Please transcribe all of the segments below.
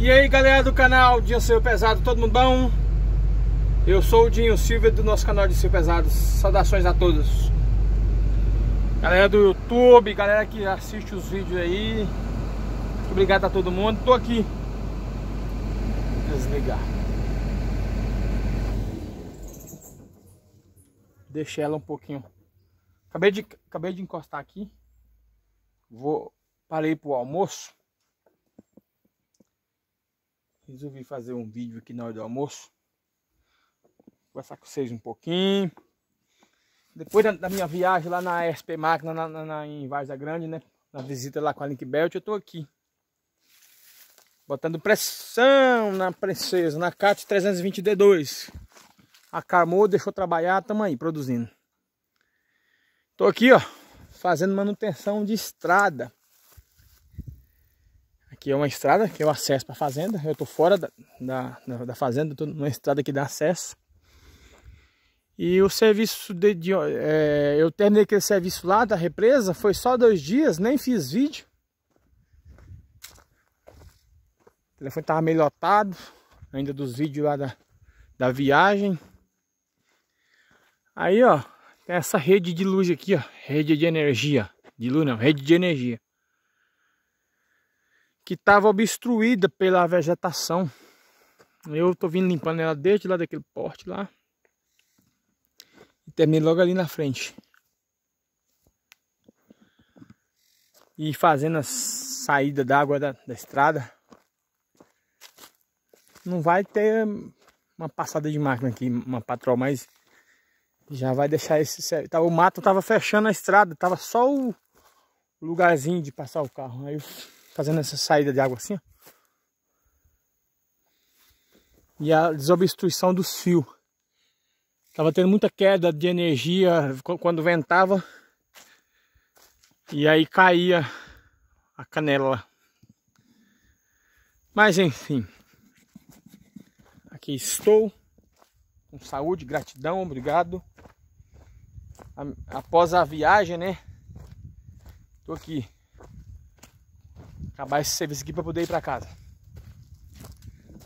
E aí galera do canal Dinho Silva Pesado, todo mundo bom? Eu sou o Dinho Silva do nosso canal de Silva Pesado Saudações a todos Galera do YouTube, galera que assiste os vídeos aí Muito obrigado a todo mundo, tô aqui Desligar Deixei ela um pouquinho Acabei de, acabei de encostar aqui Vou Parei pro almoço Resolvi fazer um vídeo aqui na hora do almoço. vou Conversar com vocês um pouquinho. Depois da, da minha viagem lá na SP Máquina, na, na, na, em Várzea Grande, né? Na visita lá com a Link Belt, eu tô aqui. Botando pressão na princesa, na CAT 320D2. Acarmou, deixou trabalhar, tamo aí, produzindo. Tô aqui, ó, fazendo manutenção de estrada é uma estrada, que é o acesso para a fazenda. Eu estou fora da, da, da fazenda, estou numa estrada que dá acesso. E o serviço de, de é, eu terminei aquele serviço lá da represa, foi só dois dias, nem fiz vídeo. O telefone estava meio lotado, ainda dos vídeos lá da, da viagem. Aí, ó, tem essa rede de luz aqui, ó, rede de energia. De luz não, rede de energia que estava obstruída pela vegetação. Eu estou vindo limpando ela desde lá daquele porte lá. E terminei logo ali na frente. E fazendo a saída d'água da, da estrada. Não vai ter uma passada de máquina aqui, uma patrol, mas já vai deixar esse... Tá, o mato estava fechando a estrada, tava só o lugarzinho de passar o carro. Aí eu fazendo essa saída de água assim, ó. E a desobstruição dos fios. Tava tendo muita queda de energia quando ventava. E aí caía a canela lá. Mas enfim. Aqui estou. Com saúde, gratidão, obrigado. Após a viagem, né? Tô aqui Acabar esse serviço aqui para poder ir para casa.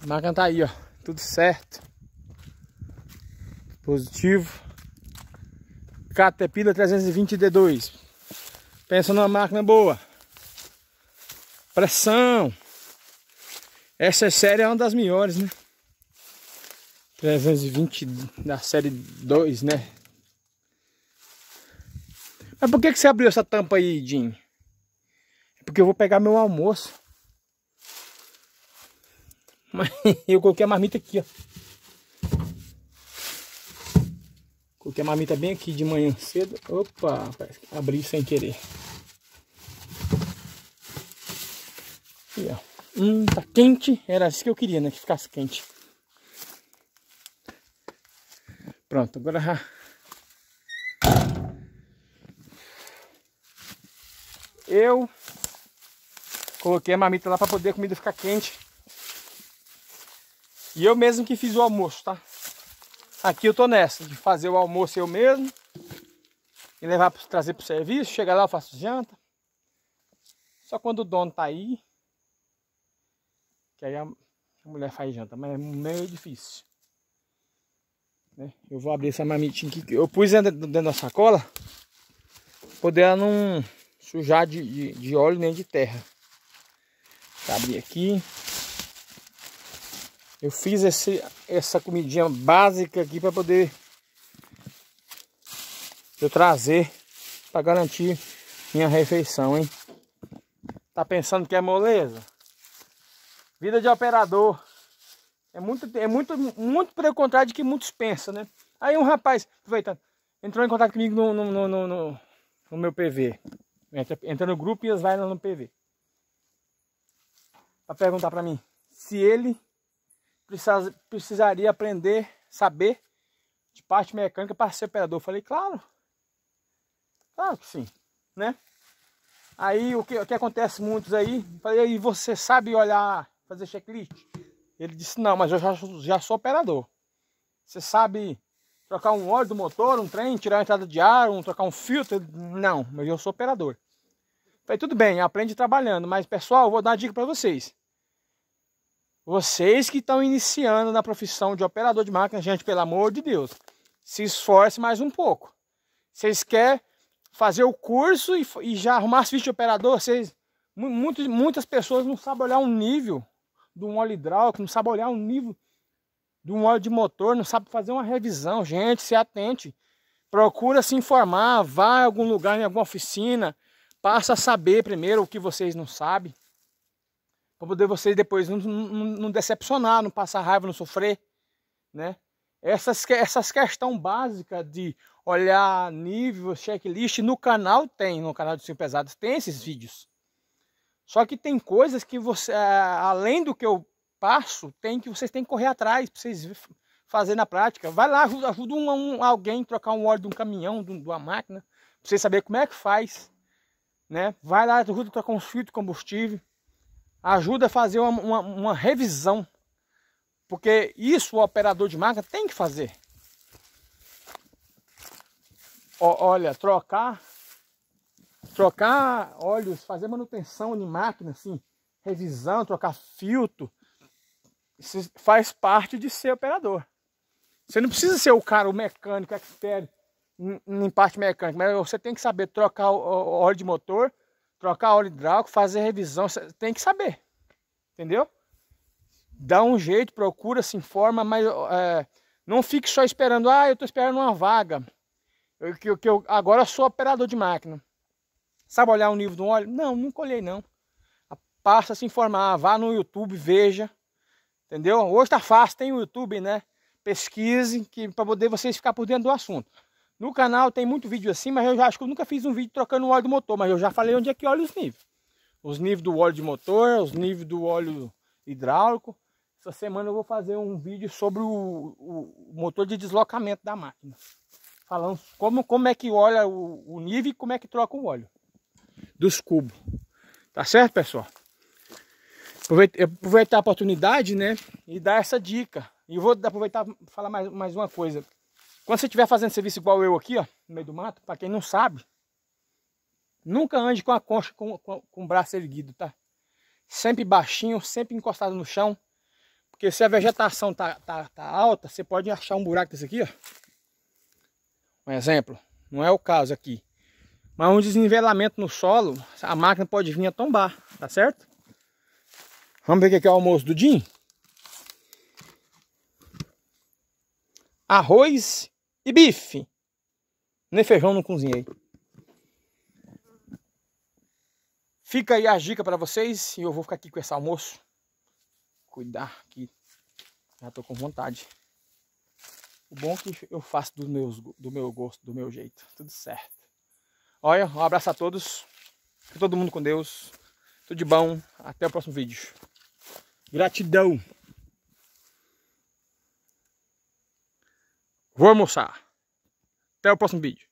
A máquina tá aí, ó. Tudo certo. Positivo. Caterpillar 320D2. Pensa numa máquina boa. Pressão. Essa série é uma das melhores, né? 320 da série 2, né? Mas por que, que você abriu essa tampa aí, Jim? Porque eu vou pegar meu almoço. Mas eu coloquei a marmita aqui, ó. Coloquei a marmita bem aqui de manhã cedo. Opa, abri sem querer. Aqui, ó. Hum, tá quente. Era isso que eu queria, né? Que ficasse quente. Pronto, agora eu Coloquei a mamita lá para poder a comida ficar quente. E eu mesmo que fiz o almoço, tá? Aqui eu tô nessa, de fazer o almoço eu mesmo. E levar, para trazer pro serviço. Chegar lá eu faço janta. Só quando o dono tá aí. Que aí a mulher faz janta. Mas é meio difícil. Né? Eu vou abrir essa mamita aqui. Eu pus dentro, dentro da sacola. Poder ela não sujar de, de, de óleo nem de terra. Vou abrir aqui. Eu fiz esse, essa comidinha básica aqui para poder eu trazer para garantir minha refeição, hein? Tá pensando que é moleza? Vida de operador. É muito, é muito, muito pelo contrário de que muitos pensam, né? Aí um rapaz, aproveitando, entrou em contato comigo no, no, no, no, no meu PV. Entra, entra no grupo e as vai no PV a perguntar para mim se ele precisaria aprender, saber de parte mecânica para ser operador. Eu falei, claro, claro que sim, né? Aí o que, o que acontece muitos aí, falei, e você sabe olhar, fazer checklist? Ele disse, não, mas eu já, já sou operador. Você sabe trocar um óleo do motor, um trem, tirar uma entrada de ar, um, trocar um filtro? Não, mas eu sou operador. Falei, tudo bem, aprende trabalhando, mas pessoal, vou dar uma dica para vocês. Vocês que estão iniciando na profissão de operador de máquina, gente, pelo amor de Deus, se esforce mais um pouco. Vocês querem fazer o curso e, e já arrumar serviço de operador? Vocês, muitas pessoas não sabem olhar um nível de um óleo hidráulico, não sabem olhar um nível de um óleo de motor, não sabe fazer uma revisão. Gente, se atente. Procura se informar, vá a algum lugar, em alguma oficina, passa a saber primeiro o que vocês não sabem para poder vocês depois não, não, não, decepcionar, não passar raiva, não sofrer, né? Essas, essas questões básicas de olhar nível, checklist, no canal tem, no canal do 5 pesados, tem esses vídeos. Só que tem coisas que você, é, além do que eu passo, tem que vocês têm que correr atrás, para vocês fazer na prática. Vai lá, ajuda, ajuda um, um, alguém a trocar um óleo de um caminhão, de, de uma máquina, para vocês saberem como é que faz, né? Vai lá, ajuda a trocar um filtro de combustível ajuda a fazer uma, uma, uma revisão. Porque isso o operador de máquina tem que fazer. O, olha, trocar trocar óleos, fazer manutenção de máquina, assim, revisão, trocar filtro, isso faz parte de ser operador. Você não precisa ser o cara, o mecânico, expert em, em parte mecânica, mas você tem que saber trocar óleo de motor, trocar óleo hidráulico, fazer revisão, tem que saber, entendeu? Dá um jeito, procura, se informa, mas é, não fique só esperando, ah, eu estou esperando uma vaga, eu, que, que eu agora eu sou operador de máquina. Sabe olhar o nível do óleo? Não, nunca olhei não. Ah, passa a se informar, vá no YouTube, veja, entendeu? Hoje está fácil, tem o YouTube, né? Pesquise, que para poder vocês ficar por dentro do assunto. No canal tem muito vídeo assim, mas eu já acho que eu nunca fiz um vídeo trocando o óleo do motor, mas eu já falei onde é que olha os níveis. Os níveis do óleo de motor, os níveis do óleo hidráulico. Essa semana eu vou fazer um vídeo sobre o, o motor de deslocamento da máquina. Falando como, como é que olha o, o nível e como é que troca o óleo dos cubos. Tá certo, pessoal? Aproveitar a oportunidade, né? E dar essa dica. E vou aproveitar falar mais, mais uma coisa. Quando você estiver fazendo serviço igual eu aqui, ó, no meio do mato, para quem não sabe, nunca ande com a concha com, com, com o braço erguido, tá? Sempre baixinho, sempre encostado no chão. Porque se a vegetação tá, tá, tá alta, você pode achar um buraco desse aqui, ó. Um exemplo. Não é o caso aqui. Mas um desnivelamento no solo, a máquina pode vir a tombar, tá certo? Vamos ver o que é o almoço do Jim? Arroz e bife. Nem feijão não cozinhei. Fica aí as dicas para vocês e eu vou ficar aqui com esse almoço. Cuidar que já tô com vontade. O bom é que eu faço do, meus, do meu gosto, do meu jeito. Tudo certo. Olha, um abraço a todos. Fica todo mundo com Deus. Tudo de bom. Até o próximo vídeo. Gratidão. Vou almoçar. Até o próximo vídeo.